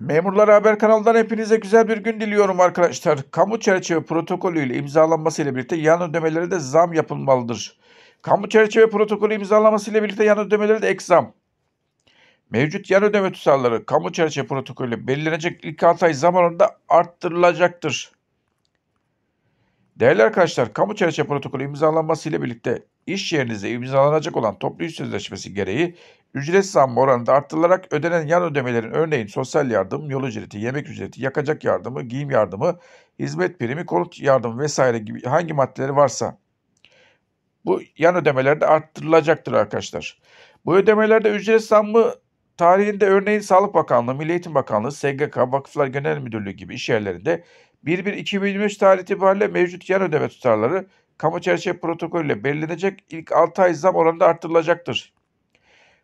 Memurlara Haber kanalından hepinize güzel bir gün diliyorum arkadaşlar. Kamu çerçeve protokolü ile imzalanması ile birlikte yan ödemelere de zam yapılmalıdır. Kamu çerçeve protokolü imzalanması ile birlikte yan ödemelere de ek zam. Mevcut yan ödeme tutarları kamu çerçeve protokolü belirlenecek ilk 6 ay zam oranında arttırılacaktır. Değerli arkadaşlar, kamu çerçeve protokolü imzalanması ile birlikte iş yerinizde imzalanacak olan toplu iş sözleşmesi gereği ücret zammı oranında arttırılarak ödenen yan ödemelerin örneğin sosyal yardım, yol ücreti, yemek ücreti, yakacak yardımı, giyim yardımı, hizmet primi, konut yardımı vesaire gibi hangi maddeleri varsa bu yan ödemeler de arttırılacaktır arkadaşlar. Bu ödemelerde ücret zammı Tarihinde örneğin Sağlık Bakanlığı, Milli Eğitim Bakanlığı, SGK, Vakıflar Genel Müdürlüğü gibi iş yerlerinde 1-1-2023 tarih itibariyle mevcut yan ödeme tutarları kamu çerçeve protokolüyle belirlenecek ilk 6 ay zam oranında artırılacaktır.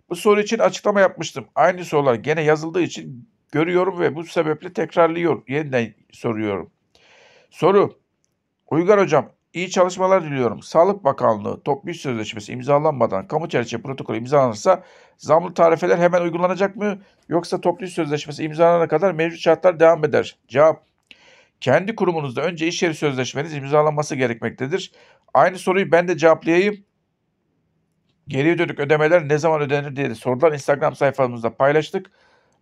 Bu soru için açıklama yapmıştım. Aynı sorular gene yazıldığı için görüyorum ve bu sebeple tekrarlıyor. Yeniden soruyorum. Soru. Uygar hocam İyi çalışmalar diliyorum. Sağlık Bakanlığı toplu iş sözleşmesi imzalanmadan kamu çerçeve protokolü imzalanırsa zamlı tarifeler hemen uygulanacak mı? Yoksa toplu iş sözleşmesi imzalanana kadar mevcut şartlar devam eder. Cevap kendi kurumunuzda önce iş yeri sözleşmeniz imzalanması gerekmektedir. Aynı soruyu ben de cevaplayayım. Geriye dönük ödemeler ne zaman ödenir diye sorular Instagram sayfamızda paylaştık.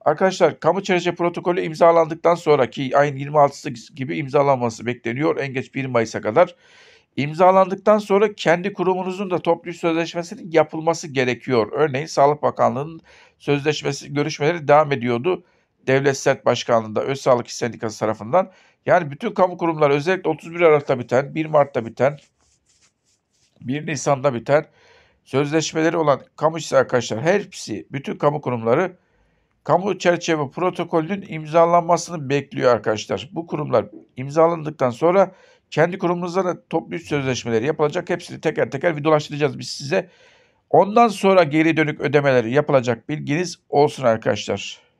Arkadaşlar kamu çerçeve protokolü imzalandıktan sonra ki ayın 26'sı gibi imzalanması bekleniyor en geç 1 Mayıs'a kadar. İmzalandıktan sonra kendi kurumunuzun da toplu sözleşmesinin yapılması gerekiyor. Örneğin Sağlık Bakanlığı'nın sözleşmesi görüşmeleri devam ediyordu. Devlet Sert Başkanlığı'nda Öz Sağlık İş Sendikası tarafından. Yani bütün kamu kurumları özellikle 31 Aralık'ta biten, 1 Mart'ta biten, 1 Nisan'da biten sözleşmeleri olan kamu işçisi arkadaşlar hepsi bütün kamu kurumları kamu çerçeve protokolünün imzalanmasını bekliyor arkadaşlar. Bu kurumlar imzalandıktan sonra kendi kurumunuzda da toplu üst sözleşmeleri yapılacak. Hepsini teker teker videolaştıracağız biz size. Ondan sonra geri dönük ödemeleri yapılacak bilginiz olsun arkadaşlar.